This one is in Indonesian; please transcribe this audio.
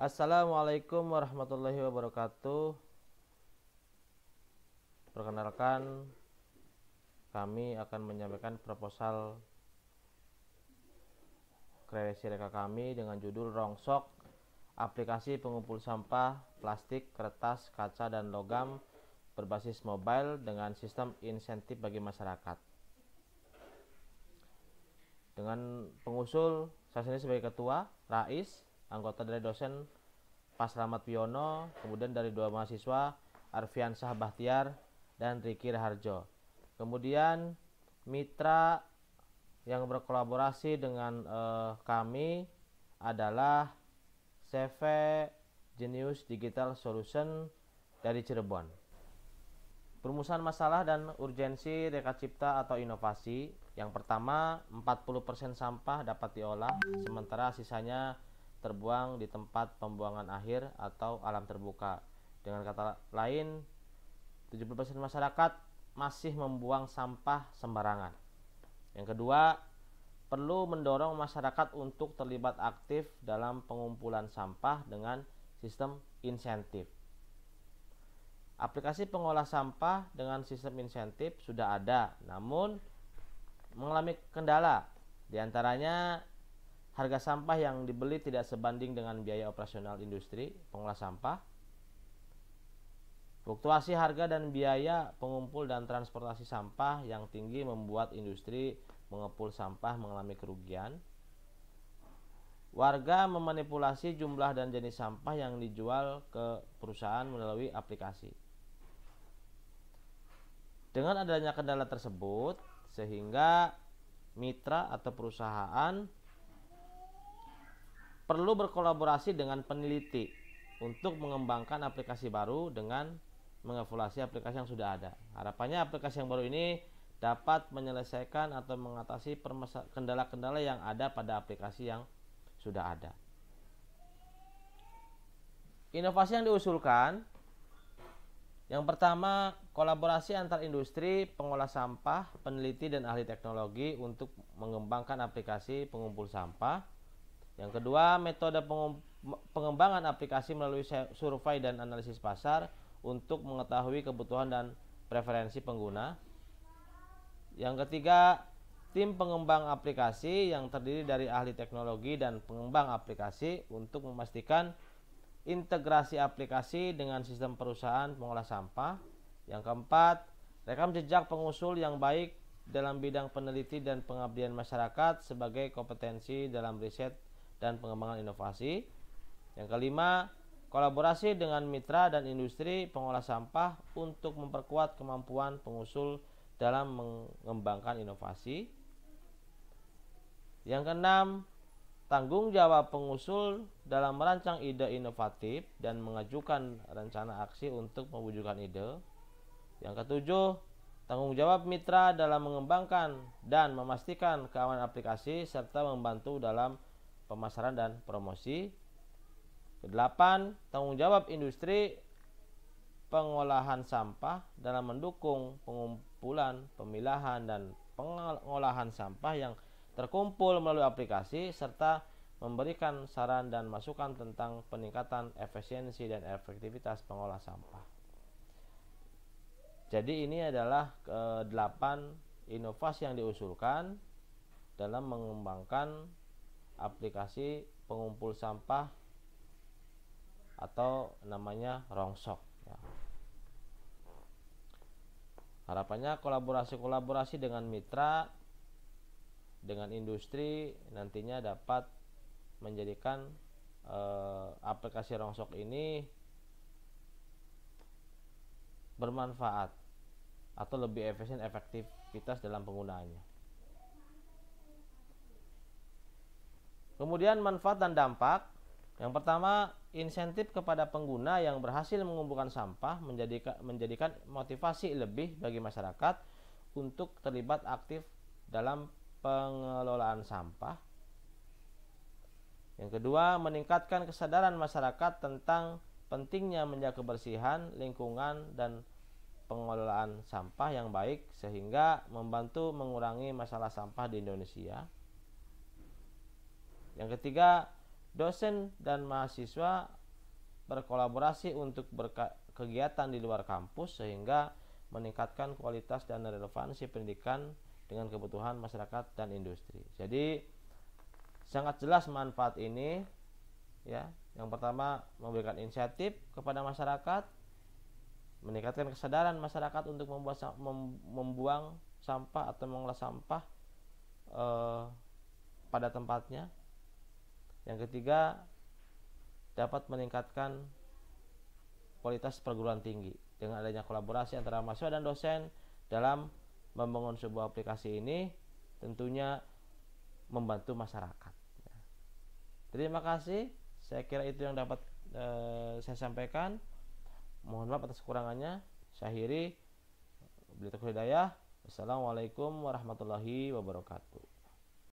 Assalamualaikum warahmatullahi wabarakatuh. Perkenalkan, kami akan menyampaikan proposal kreasi reka kami dengan judul Rongsok, aplikasi pengumpul sampah, plastik, kertas, kaca, dan logam berbasis mobile dengan sistem insentif bagi masyarakat. Dengan pengusul, saya sendiri sebagai ketua, Rais, anggota dari dosen pas Ramat piono kemudian dari dua mahasiswa Arfian Syah Bahtiar dan Riki Harjo. Kemudian mitra yang berkolaborasi dengan eh, kami adalah CV Genius Digital Solution dari Cirebon. Perumusan masalah dan urgensi reka cipta atau inovasi. Yang pertama, 40% sampah dapat diolah, sementara sisanya terbuang di tempat pembuangan akhir atau alam terbuka. Dengan kata lain, 70% masyarakat masih membuang sampah sembarangan. Yang kedua, perlu mendorong masyarakat untuk terlibat aktif dalam pengumpulan sampah dengan sistem insentif. Aplikasi pengolah sampah dengan sistem insentif sudah ada, namun mengalami kendala. Di antaranya Harga sampah yang dibeli tidak sebanding dengan biaya operasional industri pengolah sampah. Fluktuasi harga dan biaya pengumpul dan transportasi sampah yang tinggi membuat industri mengepul sampah mengalami kerugian. Warga memanipulasi jumlah dan jenis sampah yang dijual ke perusahaan melalui aplikasi. Dengan adanya kendala tersebut, sehingga mitra atau perusahaan perlu berkolaborasi dengan peneliti untuk mengembangkan aplikasi baru dengan mengevaluasi aplikasi yang sudah ada. Harapannya aplikasi yang baru ini dapat menyelesaikan atau mengatasi kendala-kendala yang ada pada aplikasi yang sudah ada. Inovasi yang diusulkan yang pertama, kolaborasi antar industri, pengolah sampah, peneliti dan ahli teknologi untuk mengembangkan aplikasi pengumpul sampah yang kedua, metode pengembangan aplikasi melalui survei dan analisis pasar untuk mengetahui kebutuhan dan preferensi pengguna. Yang ketiga, tim pengembang aplikasi yang terdiri dari ahli teknologi dan pengembang aplikasi untuk memastikan integrasi aplikasi dengan sistem perusahaan pengolah sampah. Yang keempat, rekam jejak pengusul yang baik dalam bidang peneliti dan pengabdian masyarakat sebagai kompetensi dalam riset dan pengembangan inovasi. Yang kelima, kolaborasi dengan mitra dan industri pengolah sampah untuk memperkuat kemampuan pengusul dalam mengembangkan inovasi. Yang keenam, tanggung jawab pengusul dalam merancang ide inovatif dan mengajukan rencana aksi untuk mewujudkan ide. Yang ketujuh, tanggung jawab mitra dalam mengembangkan dan memastikan keamanan aplikasi serta membantu dalam pemasaran dan promosi. Kedelapan, tanggung jawab industri pengolahan sampah dalam mendukung pengumpulan, pemilahan, dan pengolahan sampah yang terkumpul melalui aplikasi serta memberikan saran dan masukan tentang peningkatan efisiensi dan efektivitas pengolah sampah. Jadi ini adalah ke-8 inovasi yang diusulkan dalam mengembangkan aplikasi pengumpul sampah atau namanya rongsok ya. harapannya kolaborasi-kolaborasi dengan mitra dengan industri nantinya dapat menjadikan e, aplikasi rongsok ini bermanfaat atau lebih efisien efektivitas dalam penggunaannya Kemudian manfaat dan dampak. Yang pertama, insentif kepada pengguna yang berhasil mengumpulkan sampah menjadikan, menjadikan motivasi lebih bagi masyarakat untuk terlibat aktif dalam pengelolaan sampah. Yang kedua, meningkatkan kesadaran masyarakat tentang pentingnya menjaga kebersihan lingkungan dan pengelolaan sampah yang baik sehingga membantu mengurangi masalah sampah di Indonesia. Yang ketiga, dosen dan mahasiswa berkolaborasi untuk berkegiatan di luar kampus sehingga meningkatkan kualitas dan relevansi pendidikan dengan kebutuhan masyarakat dan industri. Jadi sangat jelas manfaat ini ya. Yang pertama memberikan inisiatif kepada masyarakat, meningkatkan kesadaran masyarakat untuk membuat membuang sampah atau mengolah sampah eh, pada tempatnya yang ketiga, dapat meningkatkan kualitas perguruan tinggi dengan adanya kolaborasi antara mahasiswa dan dosen dalam membangun sebuah aplikasi ini tentunya membantu masyarakat. Terima kasih, saya kira itu yang dapat e, saya sampaikan. Mohon maaf atas kekurangannya. Syahiri, Beliau Hidayah. Assalamualaikum warahmatullahi wabarakatuh.